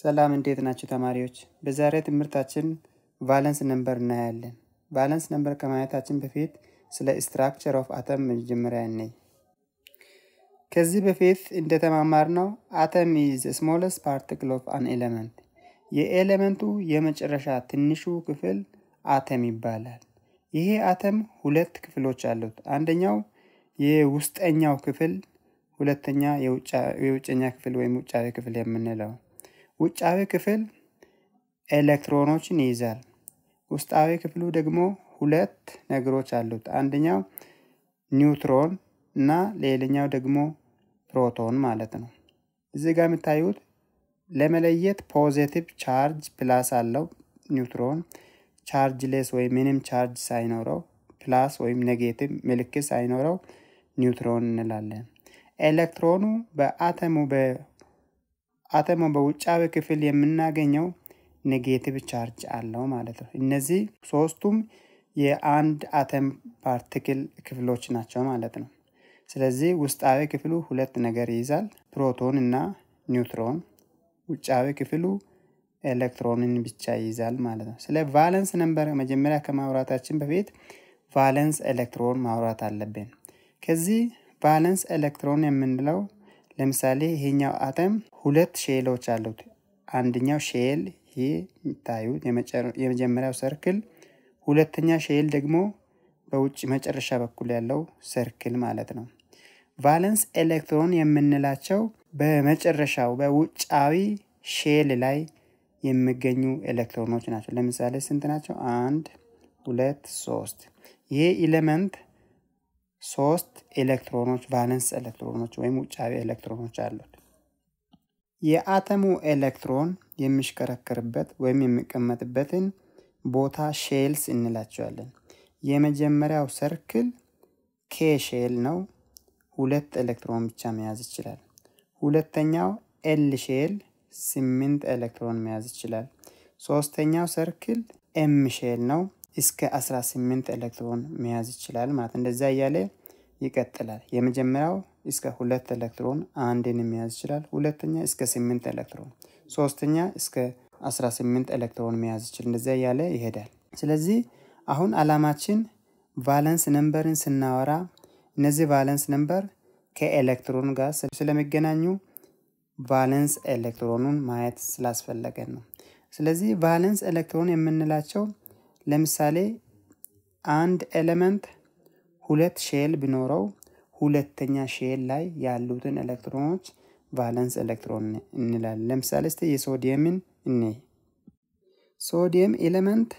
ሰላም እንዴት ናቸው ተማሪዎች? በዛሬ ትምህርታችን ቫለንስ ነምበር እናያለን። ቫለንስ ነምበር ከማየታችን በፊት ስለ ስትራክቸር ኦፍ አተም መጀመሪያ እንይ። ከዚህ በፊት እንደተማማርነው አተም ኢዝ ስሞለስት ፓርቲክል ኦፍ አን ኤሌመንት፣ የኤሌመንቱ የመጨረሻ ትንሹ ክፍል አተም ይባላል። ይሄ አተም ሁለት ክፍሎች አሉት። አንደኛው የውስጠኛው ክፍል፣ ሁለተኛ የውጭኛ ክፍል ወይም ውጫዊ ክፍል የምንለው ውጫዊ ክፍል ኤሌክትሮኖችን ይይዛል። ውስጣዊ ክፍሉ ደግሞ ሁለት ነገሮች አሉት። አንደኛው ኒውትሮን እና ሌላኛው ደግሞ ፕሮቶን ማለት ነው። እዚህ ጋር የምታዩት ለመለየት ፖዚቲቭ ቻርጅ ፕላስ አለው ኒውትሮን፣ ቻርጅ ሌስ ወይም ምንም ቻርጅ ሳይኖረው ፕላስ ወይም ኔጌቲቭ ምልክት ሳይኖረው ኒውትሮን እንላለን። ኤሌክትሮኑ በአተሙ አተሞ በውጫዊ ክፍል የምናገኘው ኔጌቲቭ ቻርጅ አለው ማለት ነው። እነዚህ ሶስቱም የአንድ አተም ፓርቲክል ክፍሎች ናቸው ማለት ነው። ስለዚህ ውስጣዊ ክፍሉ ሁለት ነገር ይይዛል፣ ፕሮቶን እና ኒውትሮን። ውጫዊ ክፍሉ ኤሌክትሮንን ብቻ ይይዛል ማለት ነው። ስለ ቫለንስ ነንበር መጀመሪያ ከማውራታችን በፊት ቫለንስ ኤሌክትሮን ማውራት አለብን። ከዚህ ቫለንስ ኤሌክትሮን የምንለው ለምሳሌ ይሄኛው አተም ሁለት ሼሎች አሉት። አንደኛው ሼል ይሄ የሚታዩት የመጀመሪያው ሰርክል፣ ሁለተኛ ሼል ደግሞ በውጭ መጨረሻ በኩል ያለው ሰርክል ማለት ነው። ቫለንስ ኤሌክትሮን የምንላቸው በመጨረሻው በውጫዊ ሼል ላይ የሚገኙ ኤሌክትሮኖች ናቸው። ለምሳሌ ስንት ናቸው? አንድ፣ ሁለት፣ ሶስት። ይሄ ኢሌመንት ሶስት ኤሌክትሮኖች ቫለንስ ኤሌክትሮኖች ወይም ውጫዊ ኤሌክትሮኖች አሉት። የአተሙ ኤሌክትሮን የሚሽከረከርበት ወይም የሚቀመጥበትን ቦታ ሼልስ እንላቸዋለን። የመጀመሪያው ሰርክል ኬ ሼል ነው። ሁለት ኤሌክትሮን ብቻ መያዝ ይችላል። ሁለተኛው ኤል ሼል ስምንት ኤሌክትሮን መያዝ ይችላል። ሶስተኛው ሰርክል ኤም ሼል ነው። እስከ 18 ኤሌክትሮን መያዝ ይችላል ማለት እንደዛ እያለ ይቀጥላል። የመጀመሪያው እስከ ሁለት ኤሌክትሮን አንድን መያዝ ይችላል። ሁለተኛ እስከ ስምንት ኤሌክትሮን፣ ሶስተኛ እስከ 18 ኤሌክትሮን መያዝ ይችላል። እንደዚያ እያለ ይሄዳል። ስለዚህ አሁን አላማችን ቫለንስ ነምበርን ስናወራ እነዚህ ቫለንስ ነምበር ከኤሌክትሮን ጋር ስለሚገናኙ ቫለንስ ኤሌክትሮኑን ማየት ስላስፈለገን ነው። ስለዚህ ቫለንስ ኤሌክትሮን የምንላቸው ለምሳሌ አንድ ኤሌመንት ሁለት ሼል ቢኖረው ሁለተኛ ሼል ላይ ያሉትን ኤሌክትሮኖች ቫለንስ ኤሌክትሮን እንላለን። ለምሳሌ እስቲ የሶዲየምን እኔ ሶዲየም ኤሌመንት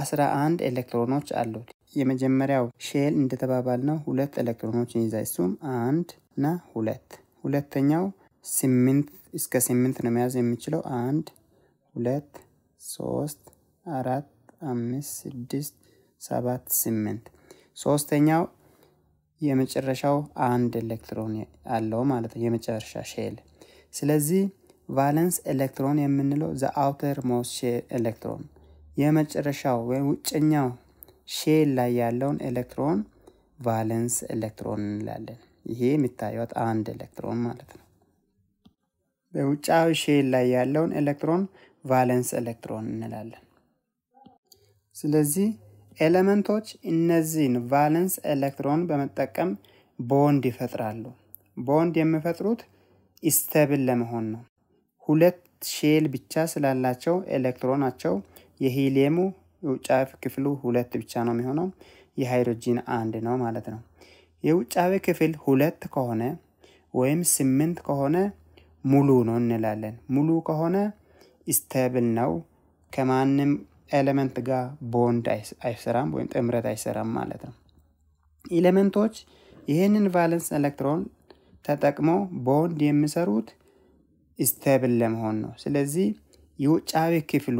አስራ አንድ ኤሌክትሮኖች አሉት። የመጀመሪያው ሼል እንደተባባል ነው ሁለት ኤሌክትሮኖች ይዛ እሱም አንድ እና ሁለት። ሁለተኛው ስምንት እስከ ስምንት ነው መያዝ የሚችለው አንድ ሁለት ሶስት አራት አምስት ስድስት ሰባት ስምንት ሶስተኛው የመጨረሻው አንድ ኤሌክትሮን አለው ማለት ነው፣ የመጨረሻ ሼል። ስለዚህ ቫለንስ ኤሌክትሮን የምንለው ዘ አውተር ሞስት ሼል ኤሌክትሮን የመጨረሻው ወይም ውጭኛው ሼል ላይ ያለውን ኤሌክትሮን ቫለንስ ኤሌክትሮን እንላለን። ይሄ የሚታዩት አንድ ኤሌክትሮን ማለት ነው። በውጫዊ ሼል ላይ ያለውን ኤሌክትሮን ቫለንስ ኤሌክትሮን እንላለን። ስለዚህ ኤለመንቶች እነዚህን ቫለንስ ኤሌክትሮን በመጠቀም ቦንድ ይፈጥራሉ። ቦንድ የሚፈጥሩት ኢስተብል ለመሆን ነው። ሁለት ሼል ብቻ ስላላቸው ኤሌክትሮናቸው የሂሊየሙ የውጫዊ ክፍሉ ሁለት ብቻ ነው የሚሆነው፣ የሃይድሮጂን አንድ ነው ማለት ነው። የውጫዊ ክፍል ሁለት ከሆነ ወይም ስምንት ከሆነ ሙሉ ነው እንላለን። ሙሉ ከሆነ ኢስተብል ነው ከማንም ኤሌመንት ጋር ቦንድ አይሰራም ወይም ጥምረት አይሰራም ማለት ነው። ኤሌመንቶች ይህንን ቫለንስ ኤሌክትሮን ተጠቅሞ ቦንድ የሚሰሩት ስተብል ለመሆን ነው። ስለዚህ የውጫዊ ክፍሉ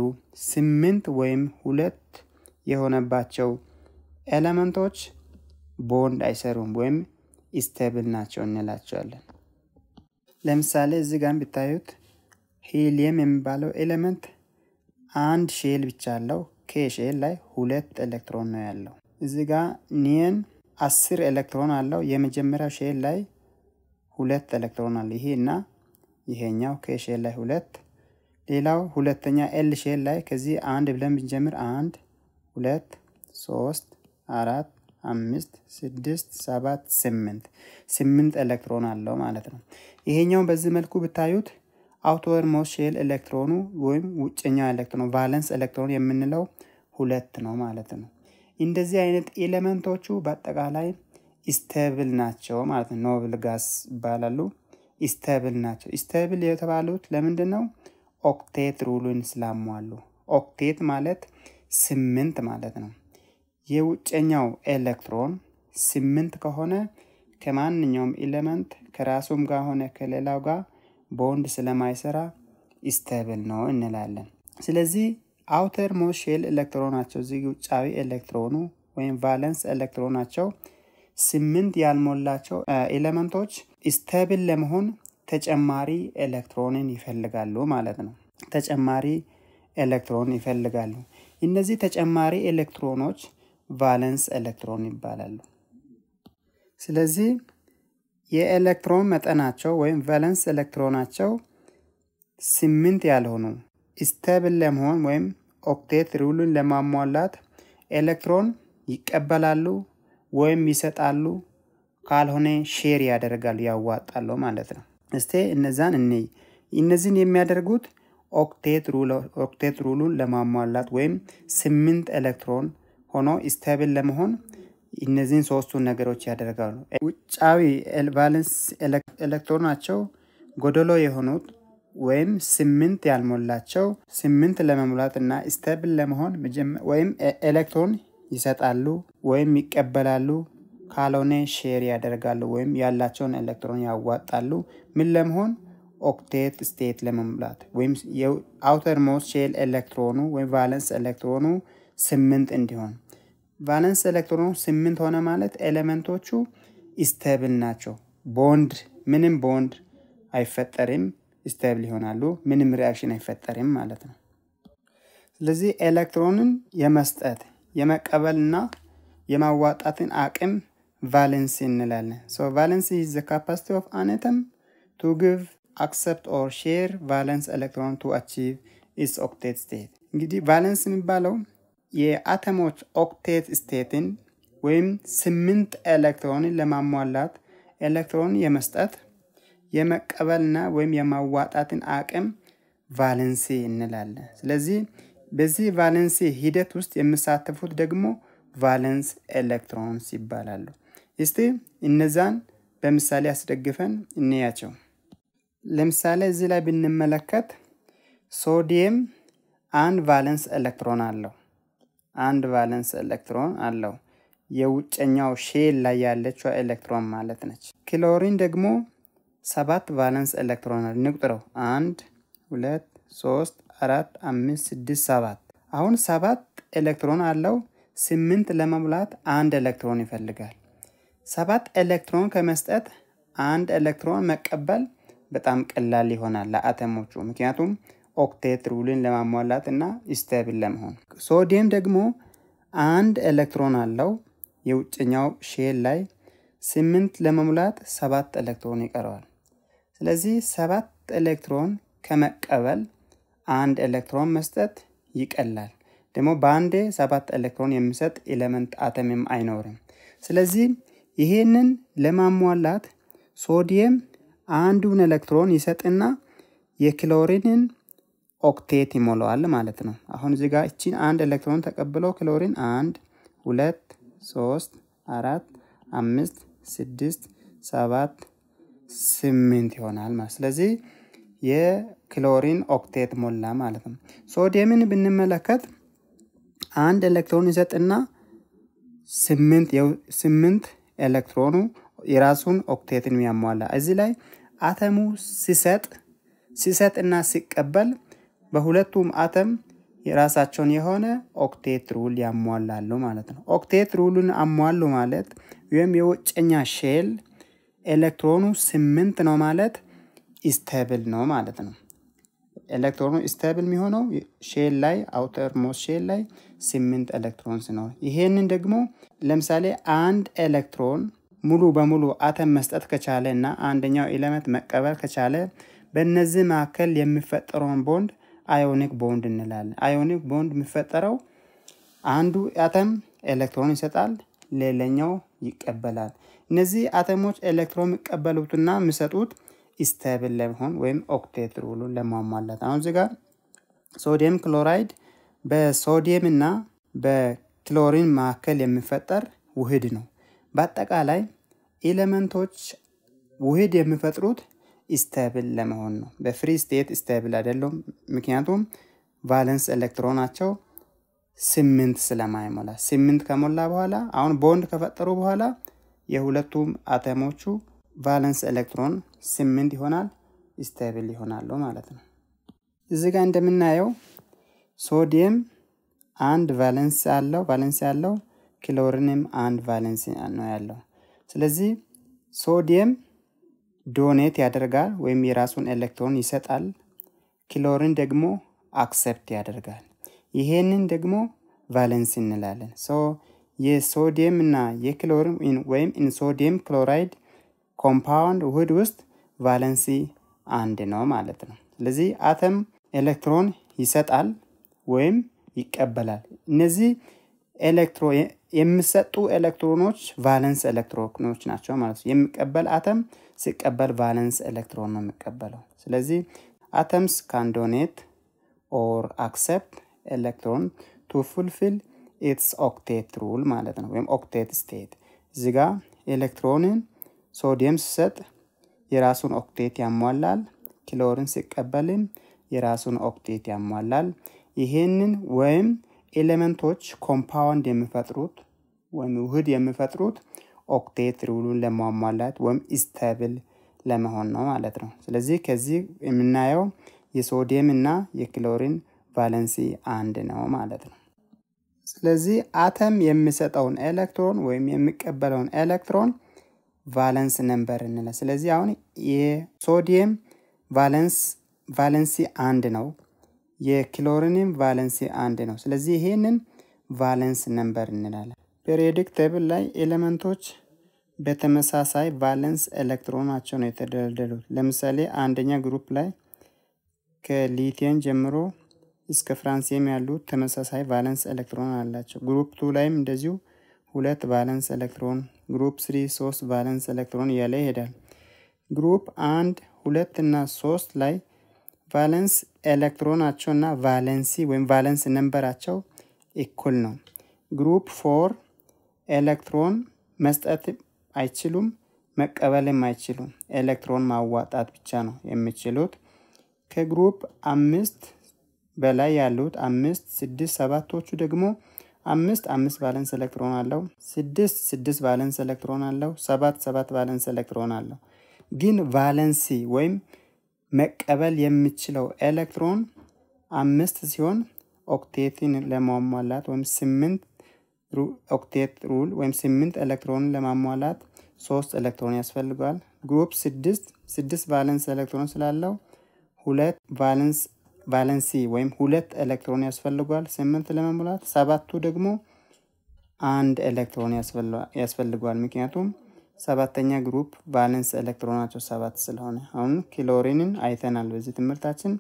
ስምንት ወይም ሁለት የሆነባቸው ኤሌመንቶች ቦንድ አይሰሩም ወይም ስቴብል ናቸው እንላቸዋለን። ለምሳሌ እዚህ ጋር ብታዩት ሂሊየም የሚባለው ኤሌመንት አንድ ሼል ብቻ አለው። ከሼል ላይ ሁለት ኤሌክትሮን ነው ያለው። እዚ ጋ ኒየን አስር ኤሌክትሮን አለው። የመጀመሪያው ሼል ላይ ሁለት ኤሌክትሮን አለ። ይሄ እና ይሄኛው ከሼል ላይ ሁለት ሌላው ሁለተኛ ኤል ሼል ላይ ከዚህ አንድ ብለን ብንጀምር አንድ ሁለት ሶስት አራት አምስት ስድስት ሰባት ስምንት ስምንት ኤሌክትሮን አለው ማለት ነው። ይሄኛውን በዚህ መልኩ ብታዩት አውቶርሞስ ሼል ኤሌክትሮኑ ወይም ውጭኛ ኤሌክትሮን ቫለንስ ኤሌክትሮን የምንለው ሁለት ነው ማለት ነው። እንደዚህ አይነት ኤሌመንቶቹ በአጠቃላይ ስቴብል ናቸው ማለት ነው። ኖብል ጋስ ይባላሉ። ስቴብል ናቸው። ስቴብል የተባሉት ለምንድን ነው? ኦክቴት ሩሉን ስላሟሉ። ኦክቴት ማለት ስምንት ማለት ነው። የውጨኛው ኤሌክትሮን ስምንት ከሆነ ከማንኛውም ኤሌመንት ከራሱም ጋር ሆነ ከሌላው ጋር በወንድ ስለማይሰራ ስቴብል ነው እንላለን። ስለዚህ አውተር ሞስት ሼል ኤሌክትሮናቸው እዚህ ውጫዊ ኤሌክትሮኑ ወይም ቫለንስ ኤሌክትሮናቸው ስምንት ያልሞላቸው ኤሌመንቶች ስቴብል ለመሆን ተጨማሪ ኤሌክትሮንን ይፈልጋሉ ማለት ነው። ተጨማሪ ኤሌክትሮን ይፈልጋሉ። እነዚህ ተጨማሪ ኤሌክትሮኖች ቫለንስ ኤሌክትሮን ይባላሉ። ስለዚህ የኤሌክትሮን መጠናቸው ወይም ቫለንስ ኤሌክትሮናቸው ስምንት ያልሆኑ ስቴብል ለመሆን ወይም ኦክቴት ሩልን ለማሟላት ኤሌክትሮን ይቀበላሉ ወይም ይሰጣሉ፣ ካልሆነ ሼር ያደርጋሉ ያዋጣሉ ማለት ነው። እስቲ እነዛን እንይ። እነዚህን የሚያደርጉት ኦክቴት ሩሉን ለማሟላት ወይም ስምንት ኤሌክትሮን ሆኖ ስቴብል ለመሆን እነዚህን ሶስቱን ነገሮች ያደርጋሉ። ውጫዊ ባለንስ ኤሌክትሮናቸው ጎደሎ የሆኑት ወይም ስምንት ያልሞላቸው ስምንት ለመሙላት እና ስተብል ለመሆን ወይም ኤሌክትሮን ይሰጣሉ ወይም ይቀበላሉ። ካልሆነ ሼር ያደርጋሉ ወይም ያላቸውን ኤሌክትሮን ያዋጣሉ። ምን ለመሆን ኦክቴት ስቴት ለመሙላት ወይም አውተርሞስ ሼል ኤሌክትሮኑ ወይም ቫለንስ ኤሌክትሮኑ ስምንት እንዲሆን ቫለንስ ኤሌክትሮኑ ስምንት ሆነ ማለት ኤሌመንቶቹ ኢስተብል ናቸው። ቦንድ ምንም ቦንድ አይፈጠርም፣ ስቴብል ይሆናሉ። ምንም ሪያክሽን አይፈጠርም ማለት ነው። ስለዚህ ኤሌክትሮንን የመስጠት የመቀበልና የማዋጣትን አቅም ቫለንስ እንላለን። ሶ ቫለንሲ ኢዝ ዘ ካፓሲቲ ኦፍ አን አተም ቱ ግቭ አክሰፕት ኦር ሼር ቫለንስ ኤሌክትሮን ቱ አቺቭ ኢትስ ኦክቴት ስቴት። እንግዲህ ቫለንስ የሚባለው የአተሞች ኦክቴት ስቴትን ወይም ስምንት ኤሌክትሮንን ለማሟላት ኤሌክትሮን የመስጠት የመቀበልና ወይም የማዋጣትን አቅም ቫለንሲ እንላለን። ስለዚህ በዚህ ቫለንሲ ሂደት ውስጥ የሚሳተፉት ደግሞ ቫለንስ ኤሌክትሮንስ ይባላሉ። እስቲ እነዛን በምሳሌ አስደግፈን እንያቸው። ለምሳሌ እዚህ ላይ ብንመለከት ሶዲየም አንድ ቫለንስ ኤሌክትሮን አለው። አንድ ቫለንስ ኤሌክትሮን አለው። የውጨኛው ሼል ላይ ያለችው ኤሌክትሮን ማለት ነች። ክሎሪን ደግሞ ሰባት ቫለንስ ኤሌክትሮን አለ። ንቁጥረው አንድ፣ ሁለት፣ ሶስት፣ አራት፣ አምስት፣ ስድስት፣ ሰባት። አሁን ሰባት ኤሌክትሮን አለው። ስምንት ለመሙላት አንድ ኤሌክትሮን ይፈልጋል። ሰባት ኤሌክትሮን ከመስጠት አንድ ኤሌክትሮን መቀበል በጣም ቀላል ይሆናል ለአተሞቹ ምክንያቱም ኦክቴት ሩልን ለማሟላት እና ስቴብል ለመሆን። ሶዲየም ደግሞ አንድ ኤሌክትሮን አለው የውጭኛው ሼል ላይ ስምንት ለመሙላት ሰባት ኤሌክትሮን ይቀረዋል። ስለዚህ ሰባት ኤሌክትሮን ከመቀበል አንድ ኤሌክትሮን መስጠት ይቀላል። ደግሞ በአንዴ ሰባት ኤሌክትሮን የሚሰጥ ኤሌመንት አተምም አይኖርም። ስለዚህ ይሄንን ለማሟላት ሶዲየም አንዱን ኤሌክትሮን ይሰጥና የክሎሪንን ኦክቴት ይሞላዋል ማለት ነው። አሁን እዚህ ጋር እቺን አንድ ኤሌክትሮን ተቀብሎ ክሎሪን አንድ ሁለት ሶስት አራት አምስት ስድስት ሰባት ስምንት ይሆናል ማለት ስለዚህ የክሎሪን ኦክቴት ሞላ ማለት ነው። ሶዲየምን ብንመለከት አንድ ኤሌክትሮን ይሰጥና ስምንት ኤሌክትሮኑ የራሱን ኦክቴትን ያሟላ እዚህ ላይ አተሙ ሲሰጥ ሲሰጥ እና ሲቀበል በሁለቱም አተም የራሳቸውን የሆነ ኦክቴት ሩል ያሟላሉ ማለት ነው። ኦክቴት ሩልን አሟሉ ማለት ወይም የውጨኛ ሼል ኤሌክትሮኑ ስምንት ነው ማለት ኢስተብል ነው ማለት ነው። ኤሌክትሮኑ ኢስተብል የሚሆነው ሼል ላይ አውተር ሼል ላይ ስምንት ኤሌክትሮን ሲኖር፣ ይሄንን ደግሞ ለምሳሌ አንድ ኤሌክትሮን ሙሉ በሙሉ አተም መስጠት ከቻለ እና አንደኛው ኤሌመንት መቀበል ከቻለ በእነዚህ መካከል የሚፈጠረውን ቦንድ አዮኒክ ቦንድ እንላለን። አዮኒክ ቦንድ የሚፈጠረው አንዱ አተም ኤሌክትሮን ይሰጣል፣ ሌላኛው ይቀበላል። እነዚህ አተሞች ኤሌክትሮን የሚቀበሉትና የሚሰጡት ስቴብል ለመሆን ወይም ኦክቴት ሩሉን ለማሟላት አሁን እዚህ ጋር ሶዲየም ክሎራይድ በሶዲየም እና በክሎሪን መካከል የሚፈጠር ውህድ ነው። በአጠቃላይ ኤሌመንቶች ውህድ የሚፈጥሩት ኢስታብል ለመሆን ነው። በፍሪ ስቴት ስቴብል አይደሉም፣ ምክንያቱም ቫለንስ ኤሌክትሮናቸው ስምንት ስለማይሞላ ስምንት ከሞላ በኋላ አሁን ቦንድ ከፈጠሩ በኋላ የሁለቱም አተሞቹ ቫለንስ ኤሌክትሮን ስምንት ይሆናል፣ ኢስታብል ይሆናሉ ማለት ነው። እዚ ጋር እንደምናየው ሶዲየም አንድ ቫለንስ አለው ቫለንስ ያለው ክሎሪንም አንድ ቫለንስ ነው ያለው። ስለዚህ ሶዲየም ዶኔት ያደርጋል ወይም የራሱን ኤሌክትሮን ይሰጣል። ክሎሪን ደግሞ አክሰፕት ያደርጋል። ይሄንን ደግሞ ቫለንስ እንላለን። ሶ የሶዲየም እና የክሎሪን ወይም ኢንሶዲየም ክሎራይድ ኮምፓውንድ ውህድ ውስጥ ቫለንሲ አንድ ነው ማለት ነው። ስለዚህ አተም ኤሌክትሮን ይሰጣል ወይም ይቀበላል። እነዚህ ኤሌክትሮ የሚሰጡ ኤሌክትሮኖች ቫለንስ ኤሌክትሮኖች ናቸው ማለት ነው። የሚቀበል አተም ሲቀበል ቫለንስ ኤሌክትሮን ነው የሚቀበለው። ስለዚህ አተምስ ካን ዶኔት ኦር accept ኤሌክትሮን ቱ ፉልፊል ኢትስ ኦክቴት ሩል ማለት ነው ወይም ኦክቴት ስቴት እዚ ጋ ኤሌክትሮንን ሶዲየም ሲሰጥ የራሱን ኦክቴት ያሟላል። ክሎርን ሲቀበልም የራሱን ኦክቴት ያሟላል። ይህንን ወይም ኤሌመንቶች ኮምፓውንድ የሚፈጥሩት ወይም ውህድ የሚፈጥሩት ኦክቴት ሩሉን ለማሟላት ወይም ኢስታብል ለመሆን ነው ማለት ነው። ስለዚህ ከዚህ የምናየው የሶዲየም እና የክሎሪን ቫለንሲ አንድ ነው ማለት ነው። ስለዚህ አተም የሚሰጠውን ኤሌክትሮን ወይም የሚቀበለውን ኤሌክትሮን ቫለንስ ነንበር እንለ ስለዚህ አሁን የሶዲየም ቫለንስ ቫለንሲ አንድ ነው፣ የክሎሪንም ቫለንሲ አንድ ነው። ስለዚህ ይሄንን ቫለንስ ነንበር እንላለን። ፔሪዮዲክ ቴብል ላይ ኤሌመንቶች በተመሳሳይ ቫለንስ ኤሌክትሮናቸው ነው የተደለደሉት። ለምሳሌ አንደኛ ግሩፕ ላይ ከሊቲየም ጀምሮ እስከ ፍራንሲየም ያሉ ተመሳሳይ ቫለንስ ኤሌክትሮን አላቸው። ግሩፕ ቱ ላይም እንደዚሁ ሁለት ቫለንስ ኤሌክትሮን፣ ግሩፕ ስሪ ሶስት ቫለንስ ኤሌክትሮን እያለ ይሄዳል። ግሩፕ አንድ ሁለት እና ሶስት ላይ ቫለንስ ኤሌክትሮናቸው እና ቫለንሲ ወይም ቫለንስ ነንበራቸው እኩል ነው። ግሩፕ ፎር ኤሌክትሮን መስጠት አይችሉም፣ መቀበልም አይችሉም። ኤሌክትሮን ማዋጣት ብቻ ነው የሚችሉት። ከግሩፕ አምስት በላይ ያሉት አምስት፣ ስድስት፣ ሰባቶቹ ደግሞ አምስት አምስት ቫለንስ ኤሌክትሮን አለው። ስድስት ስድስት ቫለንስ ኤሌክትሮን አለው። ሰባት ሰባት ቫለንስ ኤሌክትሮን አለው። ግን ቫለንሲ ወይም መቀበል የሚችለው ኤሌክትሮን አምስት ሲሆን ኦክቴትን ለማሟላት ወይም ስምንት ኦክቴት ሩል ወይም ስምንት ኤሌክትሮንን ለማሟላት ሶስት ኤሌክትሮን ያስፈልገዋል። ግሩፕ ስድስት ስድስት ቫለንስ ኤሌክትሮን ስላለው ሁለት ቫለንስ ቫለንሲ ወይም ሁለት ኤሌክትሮን ያስፈልገዋል ስምንት ለመሙላት። ሰባቱ ደግሞ አንድ ኤሌክትሮን ያስፈልገዋል። ምክንያቱም ሰባተኛ ግሩፕ ቫለንስ ኤሌክትሮናቸው ሰባት ስለሆነ። አሁን ክሎሪንን አይተናል በዚህ ትምህርታችን።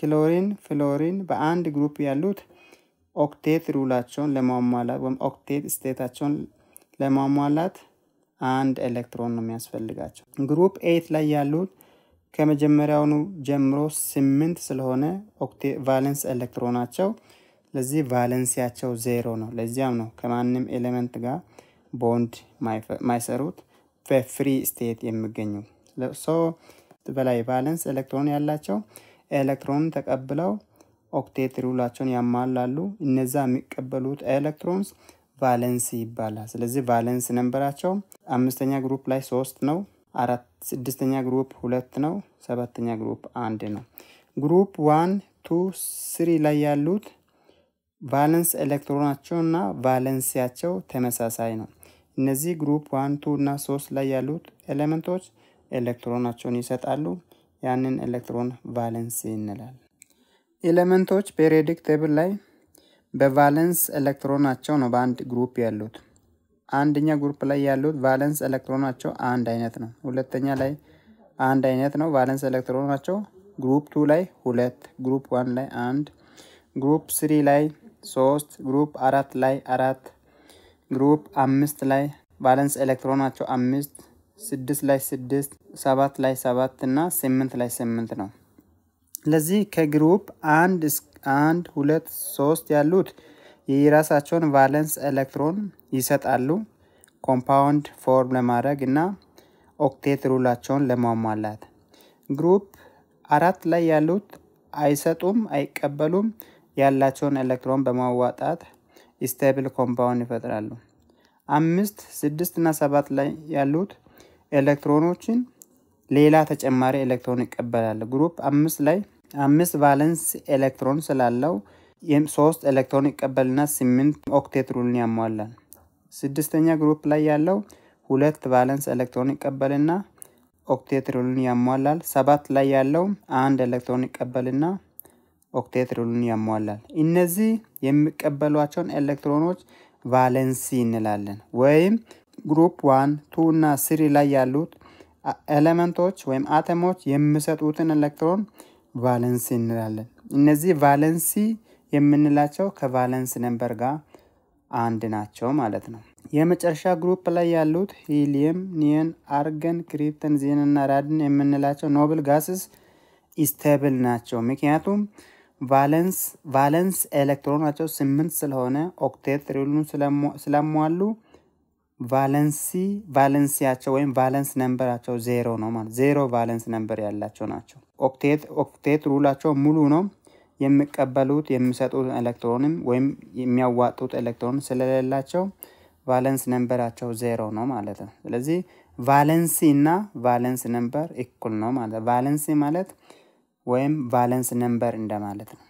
ክሎሪን፣ ፍሎሪን በአንድ ግሩፕ ያሉት ኦክቴት ሩላቸውን ለማሟላት ወይም ኦክቴት ስቴታቸውን ለማሟላት አንድ ኤሌክትሮን ነው የሚያስፈልጋቸው። ግሩፕ ኤት ላይ ያሉት ከመጀመሪያውኑ ጀምሮ ስምንት ስለሆነ ቫለንስ ኤሌክትሮናቸው ለዚህ ቫለንሲያቸው ዜሮ ነው። ለዚያም ነው ከማንም ኤሌመንት ጋር ቦንድ ማይሰሩት በፍሪ ስቴት የሚገኙ ሶ በላይ ቫለንስ ኤሌክትሮን ያላቸው ኤሌክትሮን ተቀብለው ኦክቴት ሩላቸውን ያሟላሉ። እነዛ የሚቀበሉት ኤሌክትሮንስ ቫለንስ ይባላል። ስለዚህ ቫለንስ ነንበራቸው አምስተኛ ግሩፕ ላይ ሶስት ነው። አራት ስድስተኛ ግሩፕ ሁለት ነው። ሰባተኛ ግሩፕ አንድ ነው። ግሩፕ ዋን ቱ ስሪ ላይ ያሉት ቫለንስ ኤሌክትሮናቸው እና ቫለንሲያቸው ተመሳሳይ ነው። እነዚህ ግሩፕ ዋን ቱ እና ሶስት ላይ ያሉት ኤሌመንቶች ኤሌክትሮናቸውን ይሰጣሉ። ያንን ኤሌክትሮን ቫለንስ እንላል። ኤሌመንቶች ፔሪዮዲክ ቴብል ላይ በቫለንስ ኤሌክትሮናቸው ነው በአንድ ግሩፕ ያሉት። አንደኛ ግሩፕ ላይ ያሉት ቫለንስ ኤሌክትሮናቸው አንድ አይነት ነው። ሁለተኛ ላይ አንድ አይነት ነው ቫለንስ ኤሌክትሮናቸው። ግሩፕ ቱ ላይ ሁለት፣ ግሩፕ ዋን ላይ አንድ፣ ግሩፕ ስሪ ላይ ሶስት፣ ግሩፕ አራት ላይ አራት፣ ግሩፕ አምስት ላይ ቫለንስ ኤሌክትሮናቸው አምስት፣ ስድስት ላይ ስድስት፣ ሰባት ላይ ሰባት እና ስምንት ላይ ስምንት ነው። ስለዚህ ከግሩፕ አንድ አንድ ሁለት ሶስት ያሉት የራሳቸውን ቫለንስ ኤሌክትሮን ይሰጣሉ ኮምፓውንድ ፎርም ለማድረግ እና ኦክቴት ሩላቸውን ለማሟላት። ግሩፕ አራት ላይ ያሉት አይሰጡም፣ አይቀበሉም። ያላቸውን ኤሌክትሮን በማዋጣት ስቴብል ኮምፓውንድ ይፈጥራሉ። አምስት፣ ስድስት እና ሰባት ላይ ያሉት ኤሌክትሮኖችን ሌላ ተጨማሪ ኤሌክትሮን ይቀበላሉ። ግሩፕ አምስት ላይ አምስት ቫለንስ ኤሌክትሮን ስላለው ሶስት ኤሌክትሮን ይቀበልና ስምንት ኦክቴት ሩልን ያሟላል። ስድስተኛ ግሩፕ ላይ ያለው ሁለት ቫለንስ ኤሌክትሮን ይቀበልና ኦክቴት ሩልን ያሟላል። ሰባት ላይ ያለው አንድ ኤሌክትሮን ይቀበልና ኦክቴት ሩልን ያሟላል። እነዚህ የሚቀበሏቸውን ኤሌክትሮኖች ቫለንሲ እንላለን። ወይም ግሩፕ ዋን ቱ እና ስሪ ላይ ያሉት ኤሌመንቶች ወይም አተሞች የሚሰጡትን ኤሌክትሮን ቫለንሲ እንላለን። እነዚህ ቫለንሲ የምንላቸው ከቫለንስ ነንበር ጋር አንድ ናቸው ማለት ነው። የመጨረሻ ግሩፕ ላይ ያሉት ሂሊየም፣ ኒየን፣ አርገን፣ ክሪፕተን፣ ዜን እና ራድን የምንላቸው ኖብል ጋስስ ኢስቴብል ናቸው። ምክንያቱም ቫለንስ ቫለንስ ኤሌክትሮናቸው ስምንት ስለሆነ ኦክቴት ትሪሉን ስለሟሉ ቫለንሲ ቫለንሲያቸው ወይም ቫለንስ ነንበራቸው ዜሮ ነው ማለት ዜሮ ቫለንስ ነንበር ያላቸው ናቸው። ኦክቴት ኦክቴት ሩላቸው ሙሉ ነው። የሚቀበሉት የሚሰጡት ኤሌክትሮንም ወይም የሚያዋጡት ኤሌክትሮን ስለሌላቸው ቫለንስ ነንበራቸው ዜሮ ነው ማለት ነው። ስለዚህ ቫለንሲ እና ቫለንስ ነንበር እኩል ነው ማለት ቫለንሲ ማለት ወይም ቫለንስ ነንበር እንደማለት ነው።